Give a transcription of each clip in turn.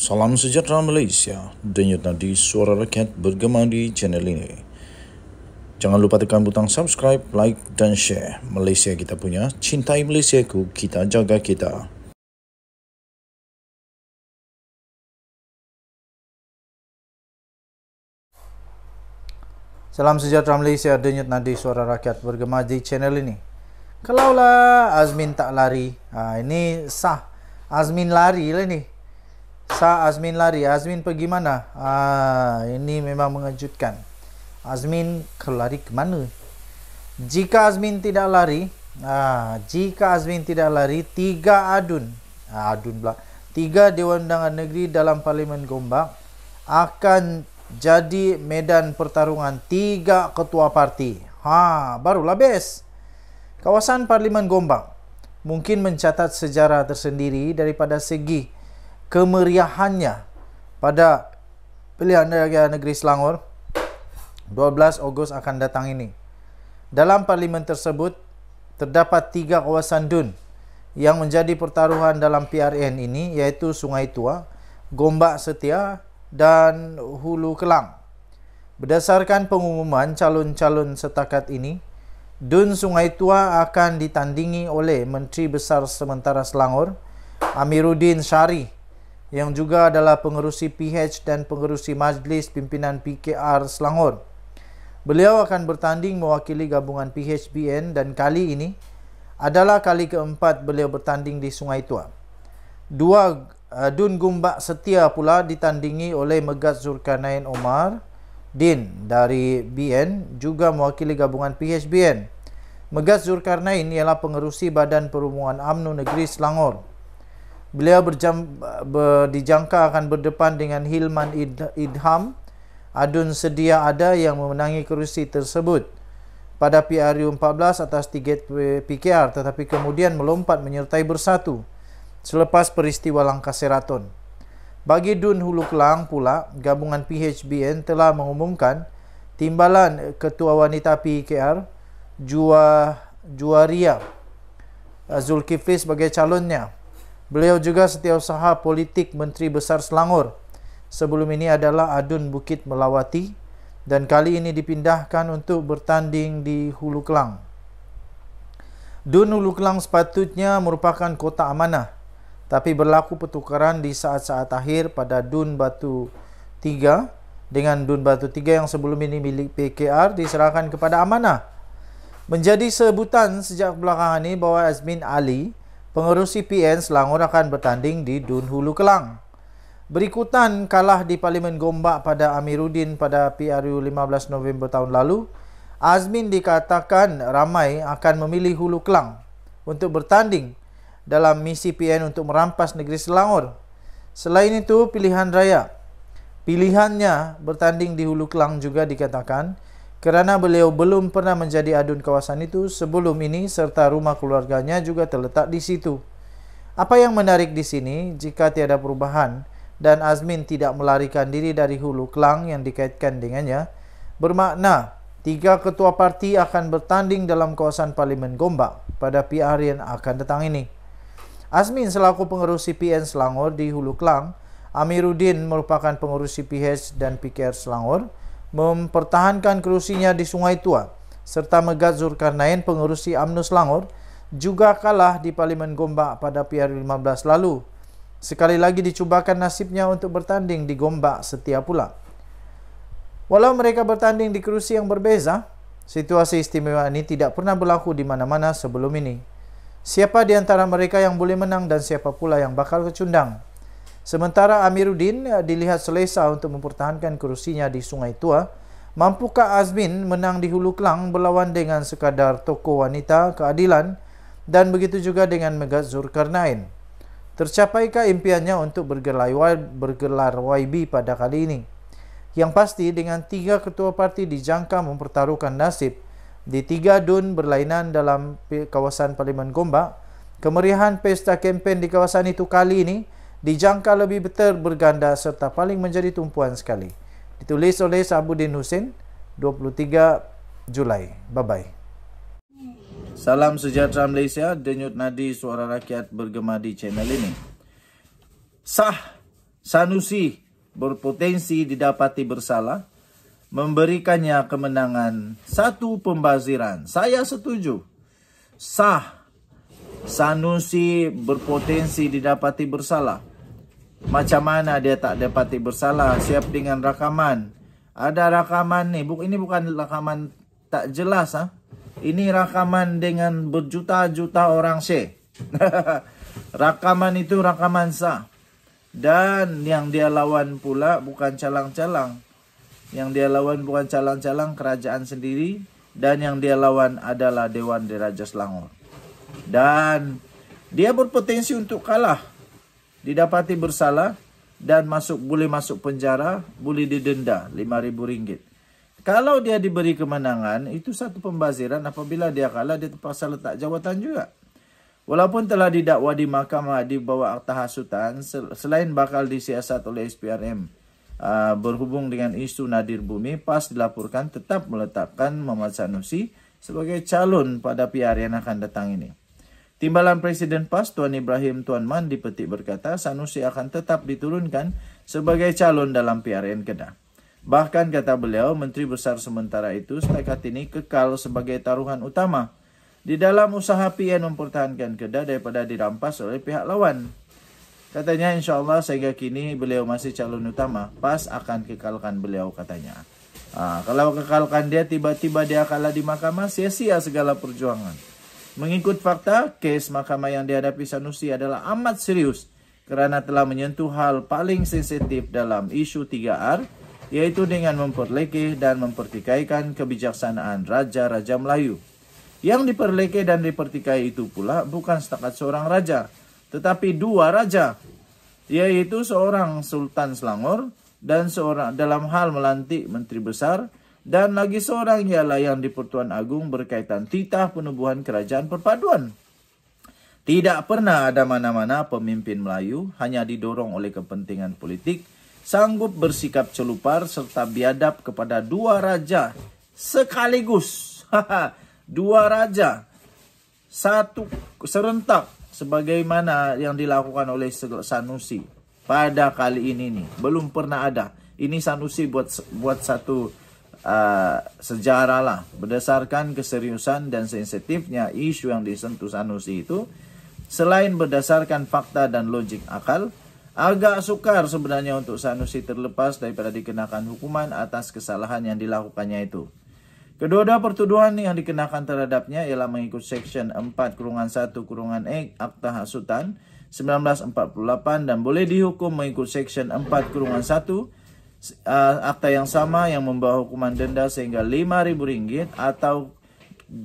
Salam sejahtera Malaysia. Denyut nadi suara rakyat bergema di channel ini. Jangan lupa tekan butang subscribe, like dan share. Malaysia kita punya, cintai Malaysia ku, kita jaga kita. Salam sejahtera Malaysia, denyut nadi suara rakyat bergema di channel ini. Kalaulah Azmin tak lari, ha, ini sah. Azmin lari lah ni sa Azmin lari. Azmin pergi mana? Ah, ini memang mengejutkan. Azmin lari ke mana? Jika Azmin tidak lari, ah, jika Azmin tidak lari, tiga adun, ah, adun pula, tiga Dewan Undangan Negeri dalam Parlimen Gombak akan jadi medan pertarungan tiga ketua parti. Ha, baru lah best. Kawasan Parlimen Gombak mungkin mencatat sejarah tersendiri daripada segi kemeriahannya pada pilihan raya negeri Selangor 12 Ogos akan datang ini. Dalam parlimen tersebut, terdapat tiga kawasan dun yang menjadi pertaruhan dalam PRN ini iaitu Sungai Tua, Gombak Setia dan Hulu Kelang. Berdasarkan pengumuman calon-calon setakat ini, Dun Sungai Tua akan ditandingi oleh Menteri Besar Sementara Selangor, Amiruddin Syarih yang juga adalah pengerusi PH dan pengerusi Majlis Pimpinan PKR Selangor. Beliau akan bertanding mewakili gabungan PHBN dan kali ini adalah kali keempat beliau bertanding di Sungai Tua. Dua eh, Dun Gumbak Setia pula ditandingi oleh Megat Zulkarnain Omar Din dari BN juga mewakili gabungan PHBN. Megat Zulkarnain ialah pengerusi Badan Perumuan UMNO Negeri Selangor. Beliau berjam, ber, dijangka akan berdepan dengan Hilman Idham. Adun sedia ada yang memenangi kerusi tersebut pada PRU 14 atas 3 PKR tetapi kemudian melompat menyertai bersatu selepas peristiwa langkah seraton. Bagi Dun Hulu Kelang pula, gabungan PHBN telah mengumumkan timbalan ketua wanita PKR Jua, Juaria Zulkifli sebagai calonnya. Beliau juga setiausaha politik Menteri Besar Selangor. Sebelum ini adalah Adun Bukit Melawati dan kali ini dipindahkan untuk bertanding di Hulu Kelang. Dun Hulu Kelang sepatutnya merupakan kota amanah tapi berlaku pertukaran di saat-saat akhir pada Dun Batu 3 dengan Dun Batu 3 yang sebelum ini milik PKR diserahkan kepada amanah. Menjadi sebutan sejak belakangan ini bahawa Azmin Ali Pengerusi PN Selangor akan bertanding di Dun Hulu Kelang. Berikutan kalah di Parlimen Gombak pada Amiruddin pada PRU 15 November tahun lalu, Azmin dikatakan ramai akan memilih Hulu Kelang untuk bertanding dalam misi PN untuk merampas negeri Selangor. Selain itu, pilihan raya. Pilihannya bertanding di Hulu Kelang juga dikatakan kerana beliau belum pernah menjadi adun kawasan itu sebelum ini serta rumah keluarganya juga terletak di situ. Apa yang menarik di sini, jika tiada perubahan dan Azmin tidak melarikan diri dari hulu Kelang yang dikaitkan dengannya, bermakna tiga ketua parti akan bertanding dalam kawasan Parlimen Gombak pada PR yang akan datang ini. Azmin selaku pengerusi PN Selangor di Hulu Kelang, Amiruddin merupakan pengerusi PH dan PKR Selangor, mempertahankan kerusinya di Sungai Tua serta Megat Zulkarnain pengerusi UMNO Selangor juga kalah di Parlimen Gombak pada PR15 lalu. Sekali lagi dicubakan nasibnya untuk bertanding di Gombak setiap pula. Walau mereka bertanding di kerusi yang berbeza, situasi istimewa ini tidak pernah berlaku di mana-mana sebelum ini. Siapa di antara mereka yang boleh menang dan siapa pula yang bakal kecundang? Sementara Amiruddin eh, dilihat selesa untuk mempertahankan kerusinya di Sungai Tua, mampukah Azmin menang di Hulu Kelang berlawan dengan sekadar tokoh wanita keadilan dan begitu juga dengan Megat Zulkarnain? Tercapaikah impiannya untuk bergelar YB pada kali ini? Yang pasti dengan tiga ketua parti dijangka mempertaruhkan nasib di tiga dun berlainan dalam kawasan Parlimen Gombak, kemeriahan pesta kempen di kawasan itu kali ini dijangka lebih betul berganda serta paling menjadi tumpuan sekali. Ditulis oleh Sabudin Husin, 23 Julai. Bye-bye. Salam sejahtera Malaysia, denyut nadi suara rakyat bergema di channel ini. Sah Sanusi berpotensi didapati bersalah memberikannya kemenangan satu pembaziran. Saya setuju. Sah Sanusi berpotensi didapati bersalah macam mana dia tak dapat bersalah Siap dengan rakaman Ada rakaman ni Buk Ini bukan rakaman tak jelas ha? Ini rakaman dengan berjuta-juta orang sih Rakaman itu rakaman sah Dan yang dia lawan pula bukan calang-calang Yang dia lawan bukan calang-calang kerajaan sendiri Dan yang dia lawan adalah Dewan Diraja Selangor Dan dia berpotensi untuk kalah didapati bersalah dan masuk boleh masuk penjara, boleh didenda lima ribu ringgit. Kalau dia diberi kemenangan, itu satu pembaziran. Apabila dia kalah, dia terpaksa letak jawatan juga. Walaupun telah didakwa di mahkamah di bawah akta hasutan, selain bakal disiasat oleh SPRM ah, berhubung dengan isu nadir bumi, PAS dilaporkan tetap meletakkan Muhammad Sanusi sebagai calon pada PR yang akan datang ini. Timbalan Presiden PAS Tuan Ibrahim Tuan Man dipetik berkata Sanusi akan tetap diturunkan sebagai calon dalam PRN Kedah. Bahkan kata beliau, Menteri Besar sementara itu setakat ini kekal sebagai taruhan utama di dalam usaha PN mempertahankan Kedah daripada dirampas oleh pihak lawan. Katanya insya Allah sehingga kini beliau masih calon utama, PAS akan kekalkan beliau katanya. Nah, ha, kalau kekalkan dia tiba-tiba dia kalah di mahkamah sia-sia segala perjuangan. Mengikut fakta, kes mahkamah yang dihadapi Sanusi adalah amat serius kerana telah menyentuh hal paling sensitif dalam isu 3R yaitu dengan memperlekeh dan mempertikaikan kebijaksanaan Raja-Raja Melayu. Yang diperlekeh dan dipertikai itu pula bukan setakat seorang raja, tetapi dua raja, yaitu seorang Sultan Selangor dan seorang dalam hal melantik Menteri Besar, Dan lagi seorang ialah yang di-Pertuan agung berkaitan titah penubuhan kerajaan perpaduan. Tidak pernah ada mana-mana pemimpin Melayu hanya didorong oleh kepentingan politik, sanggup bersikap celupar serta biadab kepada dua raja sekaligus. dua raja satu serentak sebagaimana yang dilakukan oleh Sanusi pada kali ini nih belum pernah ada ini Sanusi buat buat satu uh, sejarah lah berdasarkan keseriusan dan sensitifnya isu yang disentuh Sanusi itu selain berdasarkan fakta dan logik akal agak sukar sebenarnya untuk Sanusi terlepas daripada dikenakan hukuman atas kesalahan yang dilakukannya itu. Kedua-dua pertuduhan yang dikenakan terhadapnya ialah mengikut Seksyen 4 kurungan 1 kurungan E Akta Hasutan 1948 dan boleh dihukum mengikut Seksyen 4 kurungan 1 uh, akta yang sama yang membawa hukuman denda sehingga ribu ringgit atau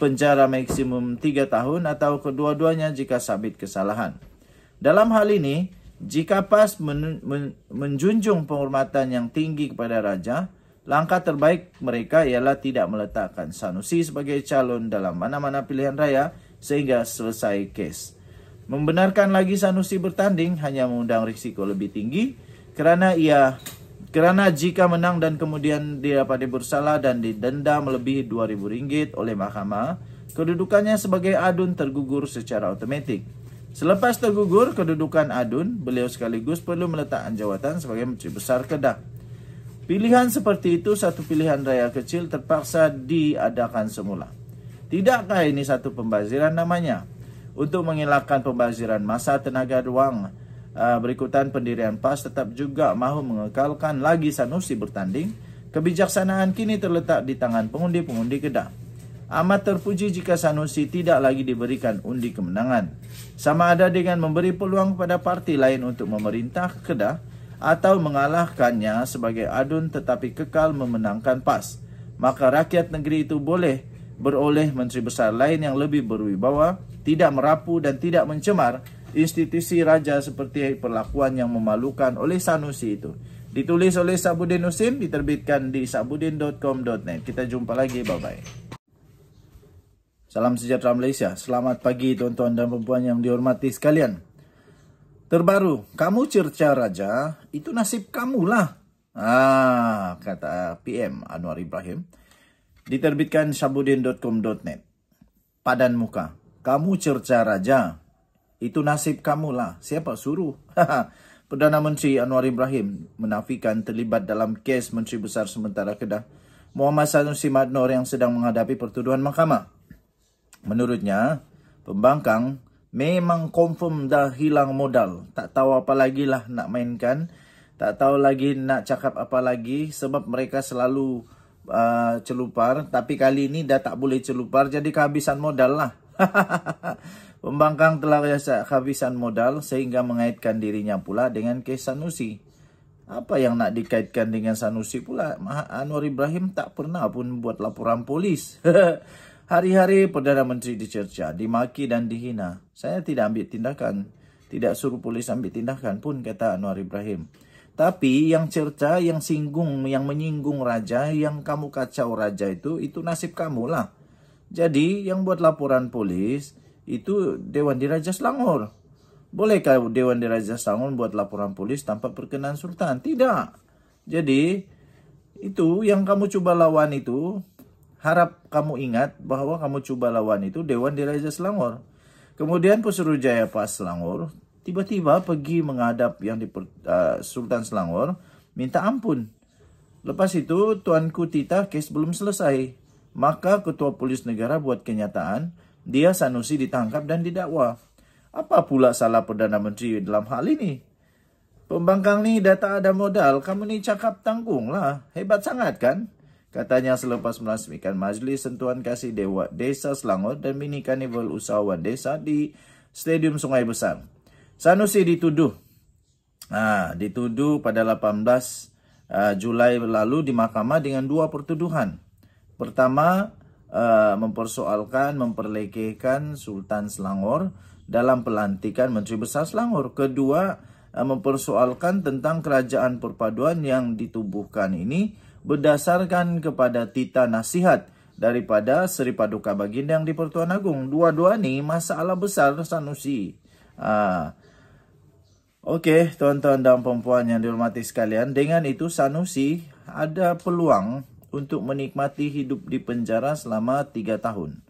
penjara maksimum tiga tahun atau kedua-duanya jika sabit kesalahan. Dalam hal ini, jika PAS men men menjunjung penghormatan yang tinggi kepada Raja, langkah terbaik mereka ialah tidak meletakkan Sanusi sebagai calon dalam mana-mana pilihan raya sehingga selesai kes. Membenarkan lagi Sanusi bertanding hanya mengundang risiko lebih tinggi kerana ia kerana jika menang dan kemudian dia dapat bersalah dan didenda melebihi rm ringgit oleh mahkamah, kedudukannya sebagai adun tergugur secara otomatik. Selepas tergugur kedudukan adun, beliau sekaligus perlu meletakkan jawatan sebagai Menteri Besar Kedah. Pilihan seperti itu satu pilihan raya kecil terpaksa diadakan semula. Tidakkah ini satu pembaziran namanya? Untuk mengelakkan pembaziran masa tenaga ruang, Ah, berikutan pendirian PAS tetap juga mahu mengekalkan lagi Sanusi bertanding. Kebijaksanaan kini terletak di tangan pengundi-pengundi Kedah. Amat terpuji jika Sanusi tidak lagi diberikan undi kemenangan. Sama ada dengan memberi peluang kepada parti lain untuk memerintah Kedah atau mengalahkannya sebagai adun tetapi kekal memenangkan PAS. Maka rakyat negeri itu boleh beroleh menteri besar lain yang lebih berwibawa, tidak merapu dan tidak mencemar institusi raja seperti perlakuan yang memalukan oleh Sanusi itu. Ditulis oleh Sabudin Usim, diterbitkan di sabudin.com.net. Kita jumpa lagi, bye-bye. Salam sejahtera Malaysia. Selamat pagi tuan-tuan dan perempuan yang dihormati sekalian. Terbaru, kamu cerca raja, itu nasib kamulah. Ah, kata PM Anwar Ibrahim. Diterbitkan sabudin.com.net. Padan muka, kamu cerca raja, itu nasib kamu lah. Siapa suruh? Perdana Menteri Anwar Ibrahim menafikan terlibat dalam kes Menteri Besar Sementara Kedah Muhammad Sanusi Madnor yang sedang menghadapi pertuduhan mahkamah. Menurutnya, pembangkang memang confirm dah hilang modal. Tak tahu apa lagi lah nak mainkan. Tak tahu lagi nak cakap apa lagi sebab mereka selalu uh, celupar. Tapi kali ini dah tak boleh celupar jadi kehabisan modal lah. Pembangkang telah kehabisan modal sehingga mengaitkan dirinya pula dengan kes Sanusi. Apa yang nak dikaitkan dengan Sanusi pula? Anwar Ibrahim tak pernah pun buat laporan polis. Hari-hari Perdana Menteri dicerca, dimaki dan dihina. Saya tidak ambil tindakan. Tidak suruh polis ambil tindakan pun kata Anwar Ibrahim. Tapi yang cerca, yang singgung, yang menyinggung raja, yang kamu kacau raja itu, itu nasib kamu lah. Jadi yang buat laporan polis, itu Dewan Diraja Selangor. Bolehkah Dewan Diraja Selangor buat laporan polis tanpa perkenan Sultan? Tidak. Jadi, itu yang kamu coba lawan itu, harap kamu ingat bahwa kamu coba lawan itu Dewan Diraja Selangor. Kemudian Pesuruhjaya Pas Selangor tiba-tiba pergi menghadap yang di uh, eh, Sultan Selangor minta ampun. Lepas itu Tuanku Tita kes belum selesai. Maka Ketua Polis Negara buat kenyataan dia Sanusi ditangkap dan didakwa. Apa pula salah Perdana Menteri dalam hal ini? Pembangkang ni dah tak ada modal, kamu ni cakap tanggung lah, Hebat sangat kan? Katanya selepas melasmikan majlis sentuhan kasih Dewa Desa Selangor dan mini karnival usahawan desa di Stadium Sungai Besar. Sanusi dituduh. Nah, ha, dituduh pada 18 uh, Julai lalu di mahkamah dengan dua pertuduhan. Pertama, Eh, mempersoalkan, memperlekehkan Sultan Selangor dalam pelantikan Menteri Besar Selangor. Kedua, eh, mempersoalkan tentang kerajaan perpaduan yang ditubuhkan ini berdasarkan kepada tita nasihat daripada Seri Paduka Baginda yang di Pertuan Agung. Dua-dua ni masalah besar Sanusi. Ah. Oke, okay, tuan-tuan dan perempuan yang dihormati sekalian, dengan itu Sanusi ada peluang untuk menikmati hidup di penjara selama 3 tahun.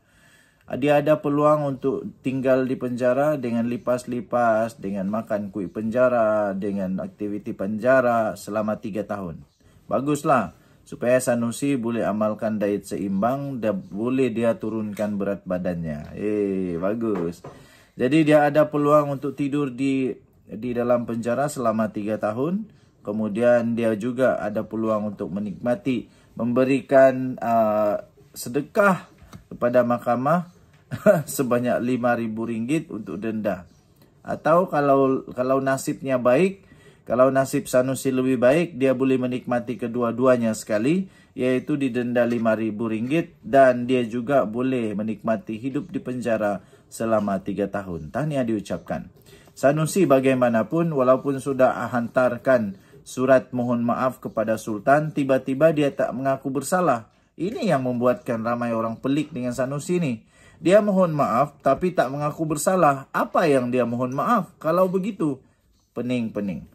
Dia ada peluang untuk tinggal di penjara dengan lipas-lipas, dengan makan kuih penjara, dengan aktiviti penjara selama 3 tahun. Baguslah supaya Sanusi boleh amalkan diet seimbang dan boleh dia turunkan berat badannya. Eh, hey, bagus. Jadi dia ada peluang untuk tidur di di dalam penjara selama 3 tahun. Kemudian dia juga ada peluang untuk menikmati memberikan uh, sedekah kepada mahkamah sebanyak lima ribu ringgit untuk denda. Atau kalau kalau nasibnya baik, kalau nasib Sanusi lebih baik, dia boleh menikmati kedua-duanya sekali, yaitu didenda rm ringgit dan dia juga boleh menikmati hidup di penjara selama 3 tahun. Tahniah diucapkan. Sanusi bagaimanapun, walaupun sudah hantarkan surat mohon maaf kepada Sultan, tiba-tiba dia tak mengaku bersalah. Ini yang membuatkan ramai orang pelik dengan Sanusi ini. Dia mohon maaf tapi tak mengaku bersalah. Apa yang dia mohon maaf? Kalau begitu, pening-pening.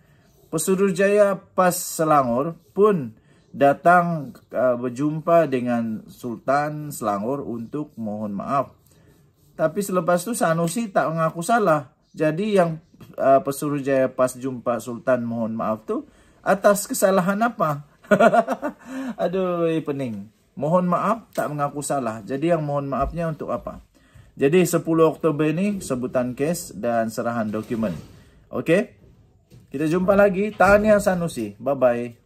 Pesuruh Jaya Pas Selangor pun datang uh, berjumpa dengan Sultan Selangor untuk mohon maaf. Tapi selepas itu Sanusi tak mengaku salah. Jadi yang uh, eh, Pesuruh Jaya Pas jumpa Sultan mohon maaf tuh atas kesalahan apa? Aduh, eh, pening. Mohon maaf tak mengaku salah. Jadi yang mohon maafnya untuk apa? Jadi 10 Oktober ini sebutan kes dan serahan dokumen. Okey? Kita jumpa lagi. Tahniah Sanusi. Bye-bye.